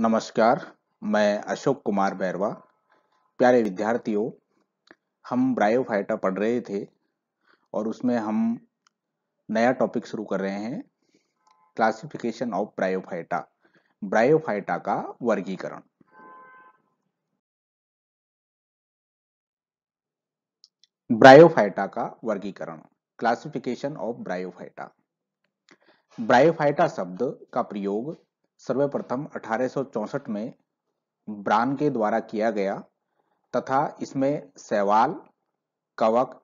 नमस्कार मैं अशोक कुमार बैरवा प्यारे विद्यार्थियों हम ब्रायोफाइटा पढ़ रहे थे और उसमें हम नया टॉपिक शुरू कर रहे हैं क्लासिफिकेशन ऑफ ब्रायोफाइटा ब्रायोफाइटा का वर्गीकरण ब्रायोफाइटा का वर्गीकरण क्लासिफिकेशन ऑफ ब्रायोफाइटा ब्रायोफाइटा शब्द का प्रयोग सर्वप्रथम अठारह में ब्रान के द्वारा किया गया तथा इसमें सेवाल कवक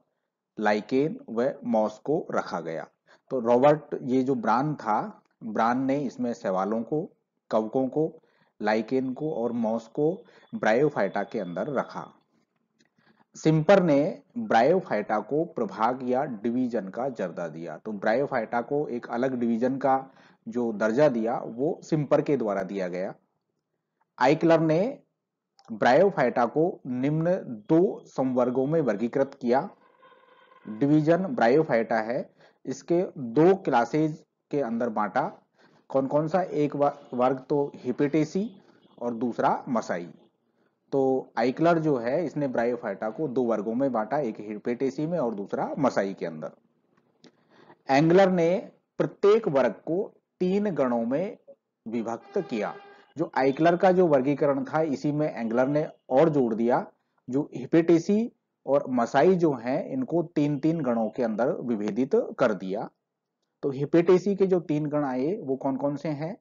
लाइकेन व मॉस को रखा गया तो रॉबर्ट ये जो ब्रान था ब्रान ने इसमें सेवालों को कवकों को लाइकेन को और मॉस को ब्रायोफाइटा के अंदर रखा सिंपर ने ब्रायोफाइटा को प्रभाग या डिवीजन का जर्दा दिया तो ब्रायोफाइटा को एक अलग डिवीजन का जो दर्जा दिया वो सिंपर के द्वारा दिया गया आइकलर ने ब्रायोफाइटा को निम्न दो संवर्गों में वर्गीकृत किया डिवीजन ब्रायोफाइटा है इसके दो क्लासेज के अंदर बांटा कौन कौन सा एक वर्ग तो हिपेटेसी और दूसरा मसाई तो आइकलर जो है इसने ब्रायोफाइटा को दो वर्गों में बांटा एक हिपेटेसी में और दूसरा मसाई के अंदर एंगलर ने प्रत्येक वर्ग को तीन गणों में विभक्त किया जो आइकलर का जो वर्गीकरण था इसी में एंगलर ने और जोड़ दिया जो हिपेटेसी और मसाई जो हैं इनको तीन तीन गणों के अंदर विभेदित कर दिया तो हिपेटेसी के जो तीन गण आए वो कौन कौन से हैं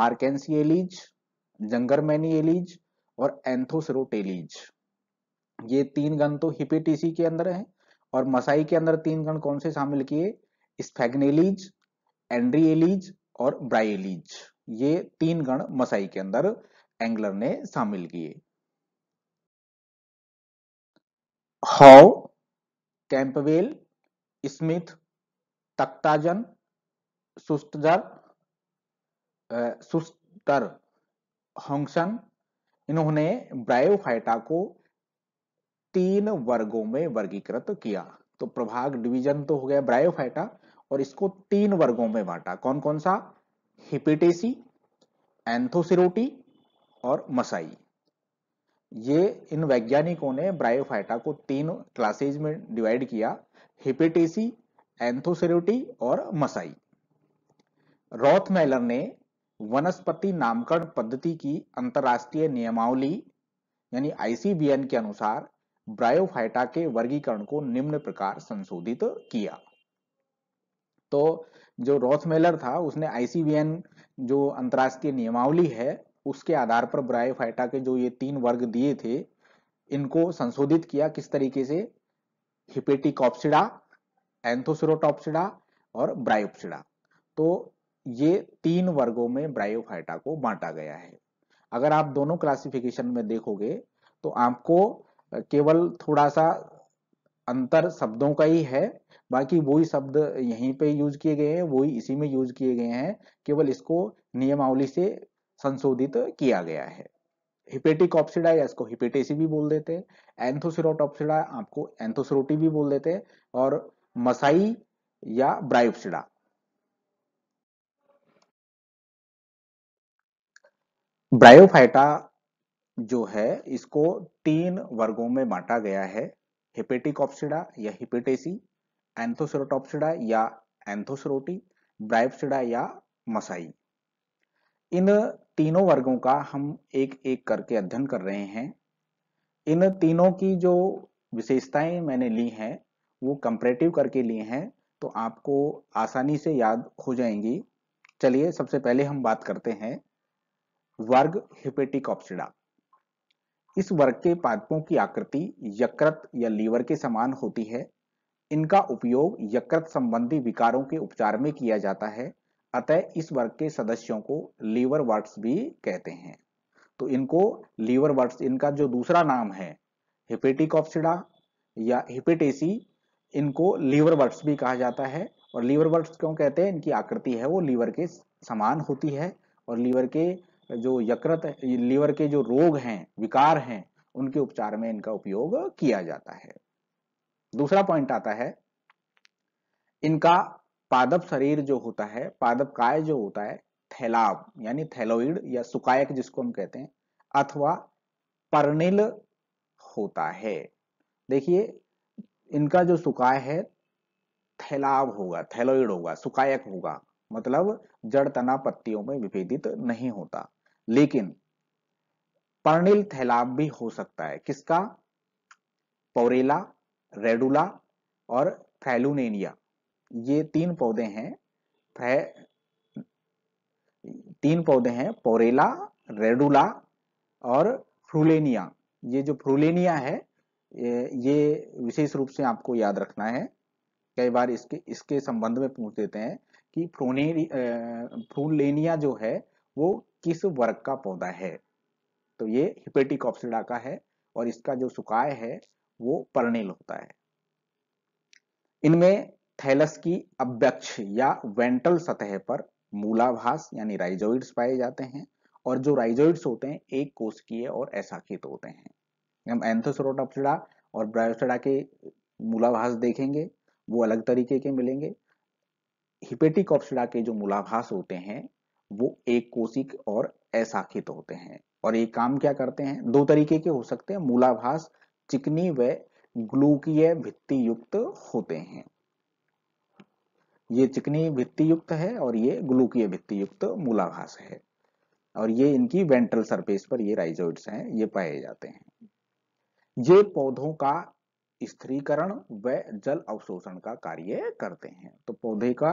मार्केंसियलीज एलिज और एंथोसरोटेलीज ये तीन गण तो हिपेटेसी के अंदर हैं और मसाई के अंदर तीन गण कौन से शामिल किए स्फेग्नेलीज एंड्रिएलीज और ब्राइलीज ये तीन गण मसाई के अंदर एंग्लर ने शामिल किए हॉव कैंपवेल स्मिथ तख्ताजन सुस्तर सुस्तर होंगसन इन्होंने ब्रायोफाइटा को तीन वर्गों में वर्गीकृत किया तो प्रभाग डिवीजन तो हो गया ब्रायोफाइटा और इसको तीन वर्गों में बांटा कौन कौन सा हिपेटेसी एंथोसिरोटी और मसाई ये इन वैज्ञानिकों ने ब्रायोफाइटा को तीन क्लासेज में डिवाइड किया हिपेटेसी एंथोसिरोटी और मसाई रॉथमेलर ने वनस्पति नामकरण पद्धति की अंतर्राष्ट्रीय नियमावली यानी आईसीबीएन के अनुसार ब्रायोफाइटा के वर्गीकरण को निम्न प्रकार संशोधित किया तो जो रॉथमेलर था उसने आईसीबीएन जो अंतर्राष्ट्रीय नियमावली है उसके आधार पर ब्राय फाइटा के जो ये तीन वर्ग दिए थे इनको संशोधित किया किस तरीके से हिपेटिकॉप्सिडा एंथोसरोटॉप्सिडा और ब्रायोप्सिडा तो ये तीन वर्गों में ब्रायोफाइटा को बांटा गया है अगर आप दोनों क्लासिफिकेशन में देखोगे तो आपको केवल थोड़ा सा अंतर शब्दों का ही है बाकी वही शब्द यहीं पे यूज किए गए हैं वही इसी में यूज किए गए हैं केवल इसको नियमावली से संशोधित किया गया है हिपेटिक ऑप्सिडा या इसको हिपेटेसी भी बोल देते हैं एंथोसिरोट ऑप्सिडा आपको एंथोसिरोटी भी बोल देते हैं और मसाई या ब्राइप्सिडा ब्रायोफाइटा जो है इसको तीन वर्गों में बांटा गया है हिपेटिक ऑप्सिडा या हिपेटेसी एंथोसरोटॉप्सिडा या एंथोसरोटी ब्राइपसिडा या मसाई इन तीनों वर्गों का हम एक एक करके अध्ययन कर रहे हैं इन तीनों की जो विशेषताएं मैंने ली हैं वो कंपेरेटिव करके लिए हैं तो आपको आसानी से याद हो जाएंगी चलिए सबसे पहले हम बात करते हैं वर्ग हिपेटिक ऑप्सिडा इस वर्ग के पादपों की आकृति यकृत या लीवर के समान होती है इनका उपयोग यकृत संबंधी विकारों के उपचार में किया जाता है अतः इस वर्ग के सदस्यों को लीवर वर्ड्स भी कहते हैं तो इनको लीवर वर्ड्स इनका जो दूसरा नाम है ऑप्सिडा या हिपेटेसी इनको लीवर वर्ड्स भी कहा जाता है और लीवर वर्ड्स क्यों कहते हैं इनकी आकृति है वो लीवर के समान होती है और लीवर के जो यकृत लीवर के जो रोग हैं विकार हैं उनके उपचार में इनका उपयोग किया जाता है दूसरा पॉइंट आता है इनका पादप शरीर जो होता है पादप काय जो होता है थैलाब यानी थैलोइड या सुकायक जिसको हम कहते हैं अथवा परनिल होता है देखिए इनका जो सुकाय है थैलाब होगा थैलोइड होगा सुकायक होगा मतलब जड़ तना पत्तियों में विभेदित नहीं होता लेकिन पर्णिल थैलाब भी हो सकता है किसका पोरेला रेडुला और फैलुनेनिया ये तीन पौधे हैं तीन पौधे हैं पोरेला रेडुला और फ्रूलेनिया ये जो फ्रूलेनिया है ये विशेष रूप से आपको याद रखना है कई बार इसके इसके संबंध में पूछ देते हैं कि फ्रोने फ्रूलेनिया जो है वो किस वर्ग का पौधा है तो ये ऑप्सिडा का है और इसका जो सुकाय है वो पर्णिल होता है इनमें थैलस की अभ्यक्ष या वेंटल सतह पर मूलाभास यानी राइजोइड्स पाए जाते हैं और जो राइजोइड्स होते हैं एक कोशिकीय और ऐसाखित होते हैं हम एंथोसरोटॉप्सिडा और ब्रायोसिडा के मूलाभास देखेंगे वो अलग तरीके के मिलेंगे हिपेटिक ऑप्सिडा के जो मूलाभास होते हैं वो एक कोशिक और अशाखित होते हैं और ये काम क्या करते हैं दो तरीके के हो सकते हैं मूलाभास चिकनी व ग्लूकीय भित्ति युक्त होते हैं ये चिकनी भित्ति युक्त है और ये ग्लूकीय भित्ति युक्त मूलाभास है और ये इनकी वेंट्रल सरफेस पर ये राइजोइड्स हैं ये पाए जाते हैं ये पौधों का स्थिरीकरण व जल अवशोषण का कार्य करते हैं तो पौधे का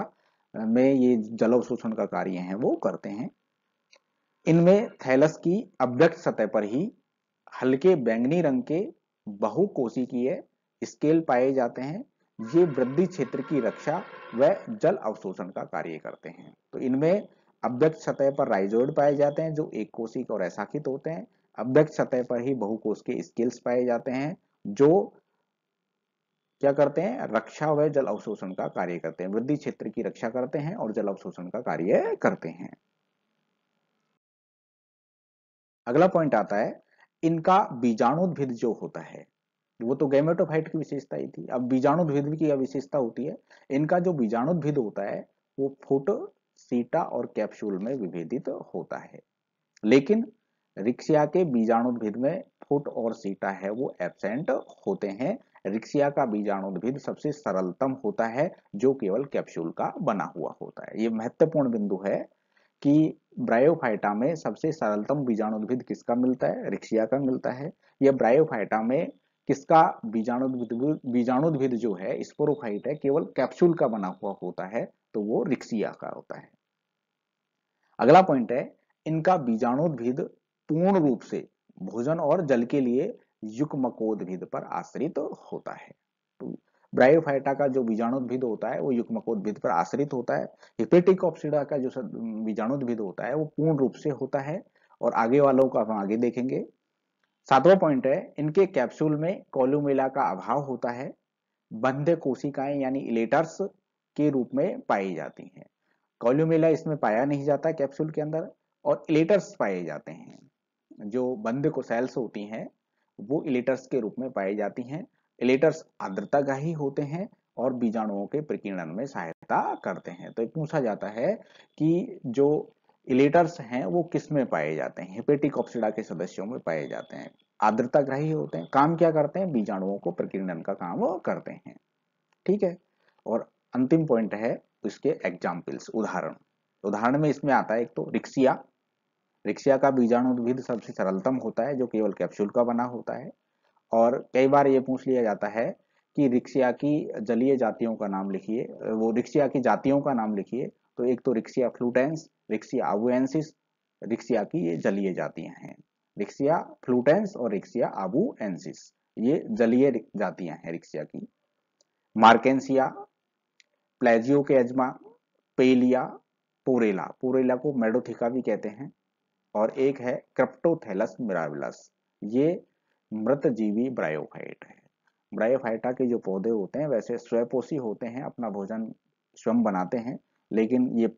में ये जल अवशोषण का कार्य है वो करते हैं इनमें थैलस की अब्डक्ट सतह पर ही हल्के बैंगनी रंग के बहुकोशिकीय स्केल पाए जाते हैं ये वृद्धि क्षेत्र की रक्षा व जल अवशोषण का कार्य करते हैं तो इनमें अब्दक्ष सतह पर राइजोइड पाए जाते हैं जो एक कोशिक और ऐसाकित होते हैं अब्दक्ष सतह पर ही बहुकोश के स्केल्स पाए जाते हैं जो क्या करते हैं रक्षा व जल अवशोषण का कार्य करते हैं वृद्धि क्षेत्र की रक्षा करते हैं और जल अवशोषण का कार्य करते हैं अगला पॉइंट आता है इनका बीजाणुद्भिद जो होता है वो तो गैमेटोफाइट की विशेषता ही थी अब बीजाणुद्भिद की यह विशेषता होती है इनका जो बीजाणुद्भिद होता है वो फुट सीटा और कैप्सूल में विभेदित होता है लेकिन रिक्शिया के बीजाणुद्भिद में फुट और सीटा है वो एबसेंट होते हैं रिक्सिया का बीजाणु उद्भिद सबसे सरलतम होता है जो केवल कैप्सूल का बना हुआ होता है ये महत्वपूर्ण बिंदु है कि ब्रायोफाइटा में सबसे सरलतम बीजाणु उद्भिद किसका मिलता है रिक्सिया का मिलता है यह ब्रायोफाइटा में किसका बीजाणु बीजाणुद्भिद जो है स्पोरोफाइट है केवल कैप्सूल का बना हुआ होता है तो वो रिक्सिया का होता है अगला पॉइंट है इनका बीजाणुद्भिद पूर्ण रूप से भोजन और जल के लिए युग्मकोदभिद पर आश्रित तो होता है तो ब्रायोफाइटा का जो बीजाणुद्भिद होता है वो युग्मकोद्भिद पर आश्रित होता है हिपेटिक ऑप्सिडा का जो बीजाणुद्भिद होता है वो पूर्ण रूप से होता है और आगे वालों का हम आगे देखेंगे सातवां पॉइंट है इनके कैप्सूल में कॉल्यूमेला का अभाव होता है बंध कोशिकाएं यानी इलेटर्स के रूप में पाई जाती हैं कॉल्यूमेला इसमें पाया नहीं जाता कैप्सूल के अंदर और इलेटर्स पाए जाते हैं जो बंध को सेल्स होती हैं वो इलेटर्स के रूप में पाई जाती हैं इलेटर्स आर्द्रतागाही होते हैं और बीजाणुओं के प्रकीर्णन में सहायता करते हैं तो पूछा जाता है कि जो इलेटर्स हैं वो किस में पाए जाते हैं हिपेटिक ऑप्सिडा के सदस्यों में पाए जाते हैं ग्राही होते हैं काम क्या करते हैं बीजाणुओं को प्रकीर्णन का काम वो करते हैं ठीक है और अंतिम पॉइंट है इसके एग्जाम्पल्स उदाहरण उदाहरण में इसमें आता है एक तो रिक्सिया रिक्शा का बीजाणु उद्भिद सबसे सरलतम होता है जो केवल कैप्सूल का बना होता है और कई बार ये पूछ लिया जाता है कि रिक्शिया की जलीय जातियों का नाम लिखिए वो रिक्शिया की जातियों का नाम लिखिए तो एक तो रिक्सिया फ्लूटेंस रिक्सिया आबुएंसिस रिक्सिया की ये जलीय जातियां हैं रिक्सिया फ्लूटेंस और रिक्सिया आबुएंसिस ये जलीय जातियां हैं रिक्सिया की मार्केंसिया प्लेजियो के अजमा पेलिया पोरेला पोरेला को मेडोथिका भी कहते हैं और एक है क्रप्टोथेलस मिराविलस ये मृतजीवी ब्रायोफाइट है ब्रायोफाइटा के जो पौधे होते हैं वैसे स्वयपोषी होते हैं अपना भोजन स्वयं बनाते हैं लेकिन ये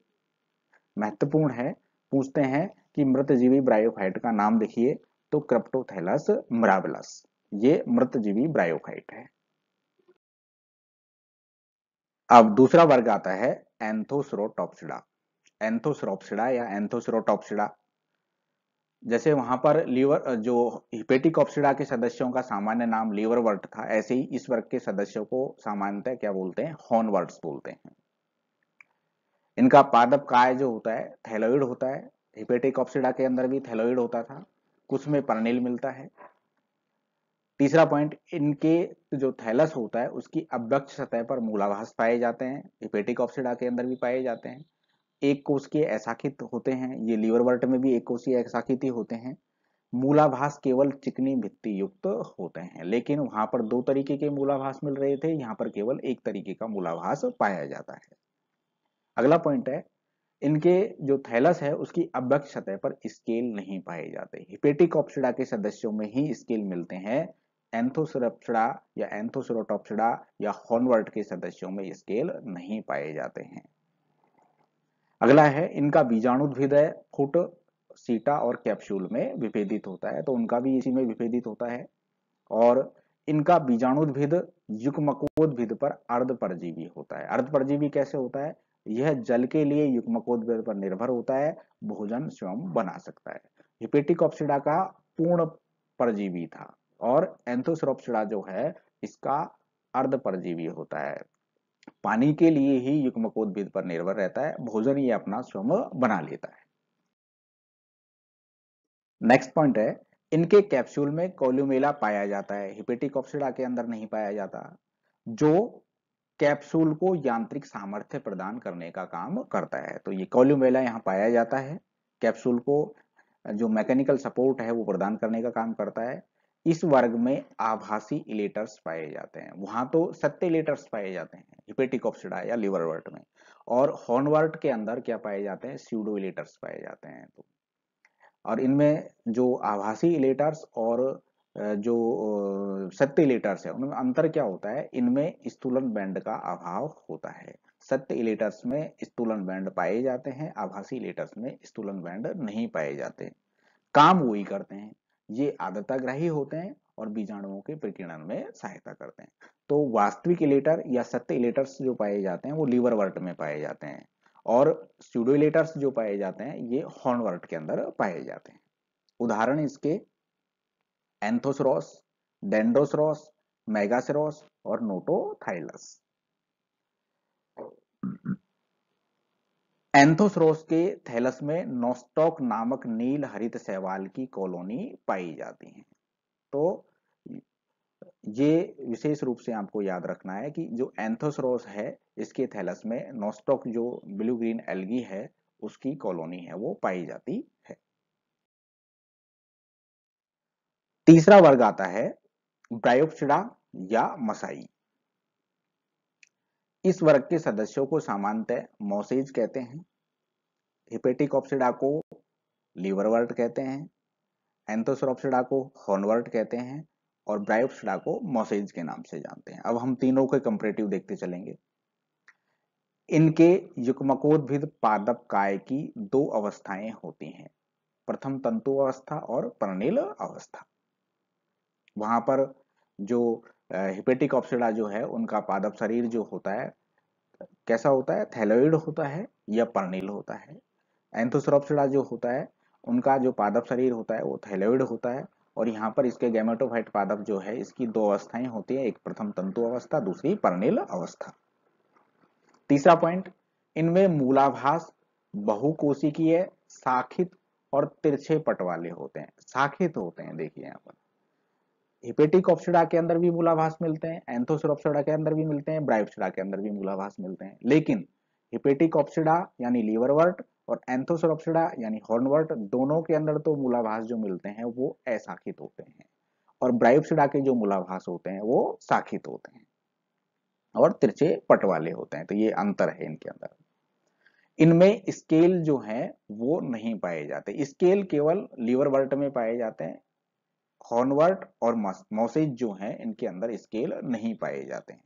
महत्वपूर्ण है पूछते हैं कि मृतजीवी ब्रायोफाइट का नाम देखिए तो क्रप्टोथेलस मिराविलस ये मृतजीवी ब्रायोफाइट है अब दूसरा वर्ग आता है एंथोसरोटॉप्सिडा एंथोसरोप्सिडा या एंथोसरोटॉप्सिडा जैसे वहां पर लीवर जो हिपेटिक ऑप्सिडा के सदस्यों का सामान्य नाम लीवर वर्ट था ऐसे ही इस वर्ग के सदस्यों को सामान्यतः क्या बोलते हैं हॉर्नवर्ट्स बोलते हैं इनका पादप काय जो होता है थैलोइड होता है हिपेटिक ऑप्सिडा के अंदर भी थैलोइड होता था कुछ में परनेल मिलता है तीसरा पॉइंट इनके जो थैलस होता है उसकी अव्यक्ष सतह पर मूलाभास पाए जाते हैं हिपेटिक ऑप्सिडा के अंदर भी पाए जाते हैं एक के ऐसाखित होते हैं ये लीवर वर्ट में भी एक कोशीय ऐसाखित ही होते हैं मूलाभास केवल चिकनी भित्ती युक्त तो होते हैं लेकिन वहां पर दो तरीके के मूलाभास मिल रहे थे यहाँ पर केवल एक तरीके का मूलाभास पाया जाता है अगला पॉइंट है इनके जो थैलस है उसकी अभ्यक्ष सतह पर स्केल नहीं पाए जाते हिपेटिक ऑप्सिडा के सदस्यों में ही स्केल मिलते हैं एंथोसरप्सडा या एंथोसरोटॉप्सडा या हॉर्नवर्ट के सदस्यों में स्केल नहीं पाए जाते हैं अगला है इनका बीजाणुद्भिदय फुट सीटा और कैप्सूल में विभेदित होता है तो उनका भी इसी में विभेदित होता है और इनका बीजाणुद्भिद युग्मकोद्भिद पर अर्ध परजीवी होता है अर्ध परजीवी कैसे होता है यह जल के लिए युग्मकोद्भिद पर निर्भर होता है भोजन स्वयं बना सकता है हिपेटिक ऑप्सिडा का पूर्ण परजीवी था और एंथोसरोप्सिडा जो है इसका अर्ध परजीवी होता है पानी के लिए ही युग्मकोद्भिद पर निर्भर रहता है भोजन ये अपना स्वयं बना लेता है नेक्स्ट पॉइंट है इनके कैप्सूल में कोल्यूमेला पाया जाता है हिपेटिक ऑक्सीडा के अंदर नहीं पाया जाता जो कैप्सूल को यांत्रिक सामर्थ्य प्रदान करने का काम करता है तो ये कोल्यूमेला यहाँ पाया जाता है कैप्सूल को जो मैकेनिकल सपोर्ट है वो प्रदान करने का काम करता है इस वर्ग में आभासी इलेटर्स पाए जाते हैं वहां तो सत्य इलेटर्स पाए जाते हैं हिपेटिक ऑप्सिडा या लिवर वर्ट में और हॉर्नवर्ट के अंदर क्या पाए जाते हैं स्यूडो इलेटर्स पाए जाते हैं तो और इनमें जो आभासी इलेटर्स और जो सत्य इलेटर्स है उनमें अंतर क्या होता है इनमें स्तूलन बैंड का अभाव होता है सत्य इलेटर्स में स्तूलन बैंड पाए जाते हैं आभासी इलेटर्स में स्तूलन बैंड नहीं पाए जाते काम वही करते हैं ये आदताग्राही होते हैं और बीजाणुओं के प्रकीर्णन में सहायता करते हैं तो वास्तविक इलेटर या सत्य इलेटर्स जो पाए जाते हैं वो लीवर वर्ट में पाए जाते हैं और स्यूडो इलेटर्स जो पाए जाते हैं ये हॉर्न वर्ट के अंदर पाए जाते हैं उदाहरण इसके एंथोसरोस डेंड्रोसरोस मेगासरॉस और नोटोथाइलस एंथोसरोस के थैलस में नोस्टॉक नामक नील हरित सहवाल की कॉलोनी पाई जाती है तो ये विशेष रूप से आपको याद रखना है कि जो एंथोसरोस है इसके थैलस में नोस्टॉक जो ब्लू ग्रीन एल्गी है उसकी कॉलोनी है वो पाई जाती है तीसरा वर्ग आता है ब्रायोप्सिडा या मसाई इस वर्ग के सदस्यों को सामान्यतः मोसेज कहते हैं हिपेटिक ऑप्सिडा को लीवर लीवरवर्ट कहते हैं एंथोसरऑप्सिडा को हॉर्नवर्ट कहते हैं और ब्रायोप्सिडा को मोसेज के नाम से जानते हैं अब हम तीनों के कंपेरेटिव देखते चलेंगे इनके युग्मकोद्भिद पादप काय की दो अवस्थाएं होती हैं प्रथम तंतु अवस्था और पर्णिल अवस्था वहां पर जो हिपेटिक ऑप्सिडा जो है उनका पादप शरीर जो होता है कैसा होता है थैलोइड होता है या पर्निल होता है एंथोसरॉप्सिडा जो होता है उनका जो पादप शरीर होता है वो थैलोइड होता है और यहाँ पर इसके गैमेटोफाइट पादप जो है इसकी दो अवस्थाएं होती है एक प्रथम तंतु अवस्था दूसरी पर्निल अवस्था तीसरा पॉइंट इनमें मूलाभास बहुकोशिकीय शाखित और तिरछे पट वाले होते हैं शाखित होते हैं देखिए यहाँ पर हिपेटिक ऑप्सडा के अंदर भी मूलाभास मिलते हैं एंथोसोरॉप्सडा के अंदर भी मिलते हैं ब्राइप्सडा के अंदर भी मूलाभास मिलते हैं लेकिन हिपेटिक ऑप्सडा यानी लीवरवर्ट और एंथोसोरॉप्सडा यानी हॉर्नवर्ट दोनों के अंदर तो मूलाभास जो मिलते हैं वो अशाखित होते हैं और ब्राइप्सडा के जो मूलाभास होते हैं वो शाखित होते हैं और तिरछे पट वाले होते हैं तो ये अंतर है इनके अंदर इनमें स्केल जो है वो नहीं पाए जाते स्केल केवल लीवर वर्ट में पाए जाते हैं हॉर्नवर्ट और मौसेज जो हैं इनके अंदर स्केल नहीं पाए जाते हैं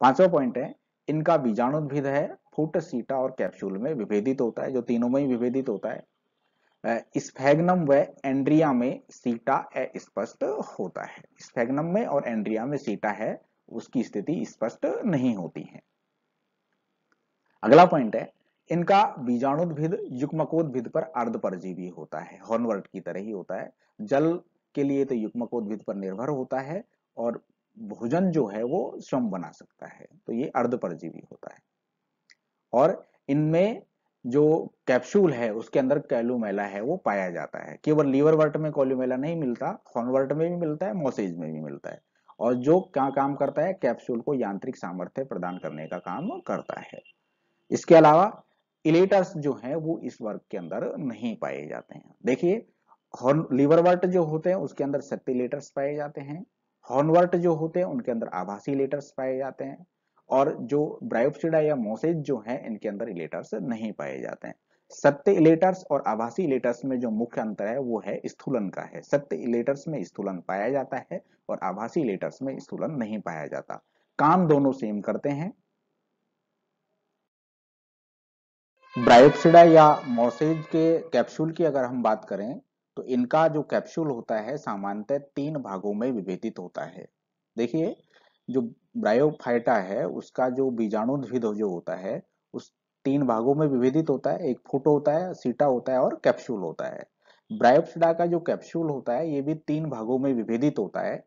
पांचवा पॉइंट है इनका बीजाणुद्भिद है फुट सीटा और कैप्सूल में विभेदित होता है जो तीनों में ही विभेदित होता है स्फेगनम व एंड्रिया में सीटा स्पष्ट होता है स्फेगनम में और एंड्रिया में सीटा है उसकी स्थिति स्पष्ट नहीं होती है अगला पॉइंट है इनका बीजाणुद्भिद युग्मकोद्भिद पर अर्ध परजीवी होता है हॉर्नवर्ट की तरह ही होता है जल के लिए तो युग्मकोद्भिद पर निर्भर होता है और भोजन जो है वो स्वयं बना सकता है तो ये अर्ध परजीवी होता है और इनमें जो कैप्सूल है उसके अंदर कैलुमेला है वो पाया जाता है केवल लीवर वर्ट में कॉलुमेला नहीं मिलता हॉर्नवर्ट में भी मिलता है मोसेज में भी मिलता है और जो क्या काम करता है कैप्सूल को यांत्रिक सामर्थ्य प्रदान करने का काम करता है इसके अलावा इलेटर्स जो हैं वो इस वर्ग के अंदर नहीं पाए जाते हैं देखिए हॉर्न लीवरवर्ट जो होते हैं उसके अंदर सत्ती लेटर्स पाए जाते हैं हॉर्नवर्ट जो होते हैं उनके अंदर आभासी लेटर्स पाए जाते हैं और जो ब्रायोपसिडा या मोसेज जो हैं इनके अंदर इलेटर्स नहीं पाए जाते हैं सत्य इलेटर्स और आभासी इलेटर्स में जो मुख्य अंतर है वो है स्थूलन का है सत्य इलेटर्स में स्थूलन पाया जाता है और आभासी इलेटर्स में स्थूलन नहीं पाया जाता काम दोनों सेम करते हैं ब्रायोप्सिडा या मोसेज के कैप्सूल की अगर हम बात करें तो इनका जो कैप्सूल होता है सामान्यतः तीन भागों में विभेदित होता है देखिए जो ब्रायोफाइटा है उसका जो बीजाणु जो होता है उस तीन भागों में विभेदित होता है एक फुट होता है सीटा होता है और कैप्सूल होता है ब्रायोप्सिडा का जो कैप्सूल होता है ये भी तीन भागों में विभेदित होता है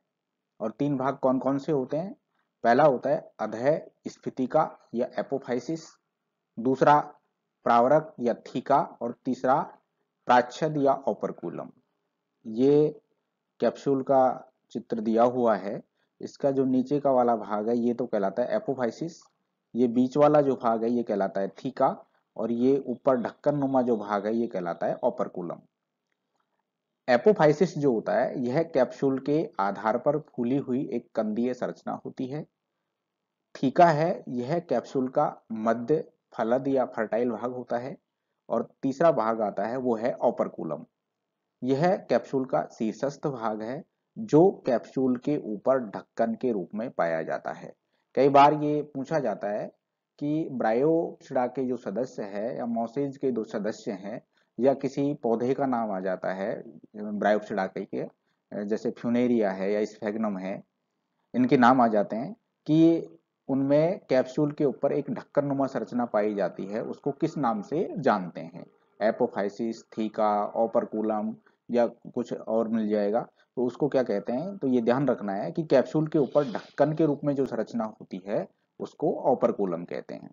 और तीन भाग कौन कौन से होते हैं पहला होता है अधय स्फिति का या एपोफाइसिस दूसरा प्रावरक या थीका और तीसरा प्राच्छद या ओपरकुलम ये कैप्सूल का चित्र दिया हुआ है इसका जो नीचे का वाला भाग है ये तो कहलाता है एपोफाइसिस ये बीच वाला जो भाग है ये कहलाता है थीका और ये ऊपर ढक्कन नुमा जो भाग है ये कहलाता है ओपरकुलम एपोफाइसिस जो होता है यह कैप्सूल के आधार पर फूली हुई एक कंदीय संरचना होती है थीका है यह कैप्सूल का मध्य फलद या फर्टाइल भाग होता है और तीसरा भाग आता है वो है ऑपरकुलम यह कैप्सूल का शीर्षस्थ भाग है जो कैप्सूल के ऊपर ढक्कन के रूप में पाया जाता है कई बार ये पूछा जाता है कि ब्रायोप्सिडा के जो सदस्य है या मोसेज के दो सदस्य हैं या किसी पौधे का नाम आ जाता है ब्रायोप्सिडा के जैसे फ्यूनेरिया है या स्फेगनम है इनके नाम आ जाते हैं कि उनमें कैप्सूल के ऊपर एक ढक्कन नुमा संरचना पाई जाती है उसको किस नाम से जानते हैं एपोफाइसिस थीका ओपरकुलम या कुछ और मिल जाएगा तो उसको क्या कहते हैं तो ये ध्यान रखना है कि कैप्सूल के ऊपर ढक्कन के रूप में जो संरचना होती है उसको ओपरकुलम कहते हैं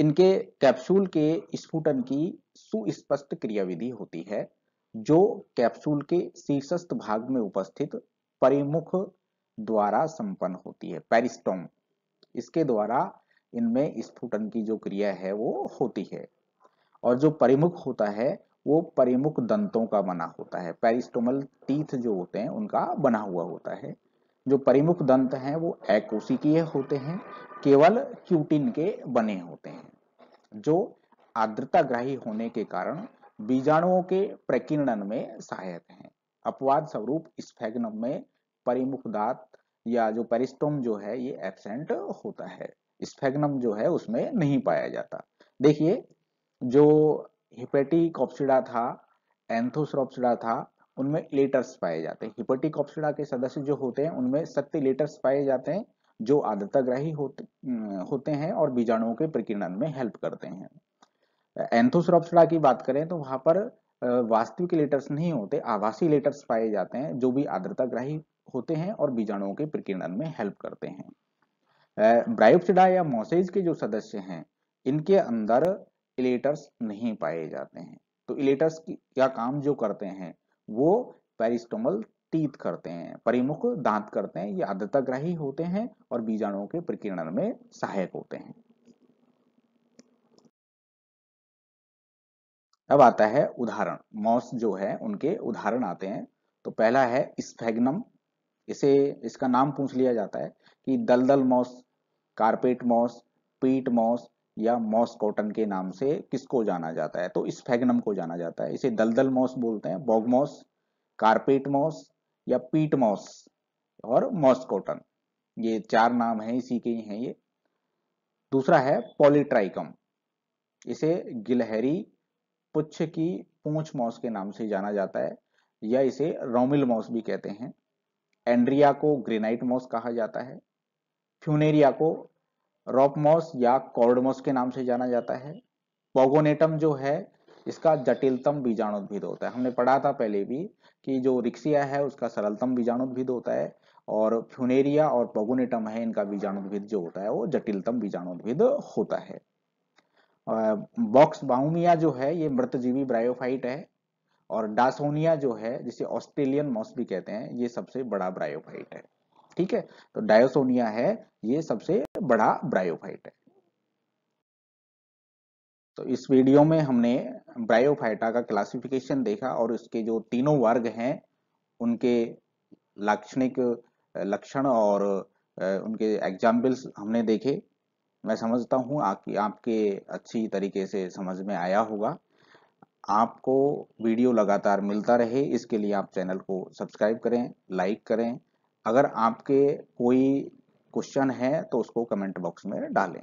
इनके कैप्सूल के स्फुटन की सुस्पष्ट क्रियाविधि होती है जो कैप्सूल के शीर्षस्थ भाग में उपस्थित परिमुख द्वारा संपन्न होती है पेरिस्टोम इसके द्वारा इनमें स्फुटन की जो क्रिया है वो होती है और जो परिमुख होता है वो परिमुख दंतों का बना होता है पेरिस्टोमल टीथ जो होते हैं उनका बना हुआ होता है जो परिमुख दंत हैं वो एकोशिकीय होते हैं केवल क्यूटिन के बने होते हैं जो ग्राही होने के कारण बीजाणुओं के प्रकीर्णन में सहायक हैं अपवाद स्वरूप स्फेगनम में परिमुखदात या जो पेरिस्टोम जो है ये एबसेंट होता है स्फेगनम जो है उसमें नहीं पाया जाता देखिए जो हिपेटिक ऑप्सिडा था एंथोसरोप्सिडा था उनमें लेटर्स पाए जाते हैं हिपेटिक ऑप्सिडा के सदस्य जो होते हैं उनमें सत्य लेटर्स पाए जाते हैं जो आदताग्राही होते होते हैं और बीजाणुओं के प्रकीर्णन में हेल्प करते हैं एंथोसरोप्सिडा की बात करें तो वहां पर वास्तविक लेटर्स नहीं होते आभासी लेटर्स पाए जाते हैं जो भी आर्द्रताग्राही होते हैं और बीजाणुओं के प्रकीर्णन में हेल्प करते हैं ब्रायोप्सिडा या मोसेज के जो सदस्य हैं इनके अंदर इलेटर्स नहीं पाए जाते हैं तो इलेटर्स क्या काम जो करते हैं वो पेरिस्टोमल टीथ करते हैं परिमुख दांत करते हैं ये आदताग्राही होते हैं और बीजाणुओं के प्रकीर्णन में सहायक होते हैं अब आता है उदाहरण मॉस जो है उनके उदाहरण आते हैं तो पहला है स्फेगनम इसे इसका नाम पूछ लिया जाता है कि दलदल moss carpet moss peat moss या मॉस कॉटन के नाम से किसको जाना जाता है तो इस फैगनम को जाना जाता है इसे दलदल मॉस बोलते हैं बॉग मॉस कारपेट मॉस या पीट मॉस और मॉस कॉटन ये चार नाम है इसी के ही हैं ये दूसरा है पॉलीट्राइकम इसे गिलहरी पुच्छ की पूछ मॉस के नाम से जाना जाता है या इसे रोमिल मॉस भी कहते हैं एंड्रिया को ग्रेनाइट मॉस कहा जाता है फ्यूनेरिया को रॉप मॉस या कॉर्ड मॉस के नाम से जाना जाता है पोगोनेटम जो है इसका जटिलतम बीजाणुद्भिद होता है हमने पढ़ा था पहले भी कि जो रिक्सिया है उसका सरलतम बीजाणुद्भिद होता है और फ्यूनेरिया और पोगोनेटम है इनका बीजाणुद्भिद जो होता है वो जटिलतम बीजाणुद्भिद होता है बॉक्स बाउमिया जो है ये मृतजीवी ब्रायोफाइट है और डासोनिया जो है जिसे ऑस्ट्रेलियन मॉस भी कहते हैं ये सबसे बड़ा ब्रायोफाइट है ठीक है तो डायोसोनिया है ये सबसे बड़ा ब्रायोफाइट है तो इस वीडियो में हमने ब्रायोफाइटा का क्लासिफिकेशन देखा और इसके जो तीनों वर्ग हैं उनके लाक्षणिक लक्षण और उनके एग्जाम्पल्स हमने देखे मैं समझता हूँ आपकी आपके अच्छी तरीके से समझ में आया होगा आपको वीडियो लगातार मिलता रहे इसके लिए आप चैनल को सब्सक्राइब करें लाइक करें अगर आपके कोई क्वेश्चन है तो उसको कमेंट बॉक्स में डालें